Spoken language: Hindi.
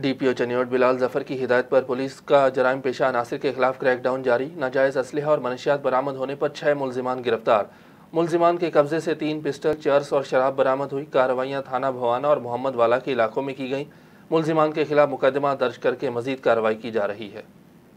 D P O Chiniot Bilal Zafar की हिदायत पर पुलिस का जराइम पेशा अनासर के खिलाफ क्रैकडाउन जारी नाजायज असल और मनशियात बरामद होने पर छः मुलजिमान गिरफ्तार मुलजिमान के कब्जे से तीन पिस्टल चर्स और शराब बरामद हुई कार्रवाइयाँ थाना भवाना और मोहम्मद वाला के इलाकों में की गई मुलजिमान के खिलाफ मुकदमा दर्ज करके मजीद कार्रवाई की जा रही है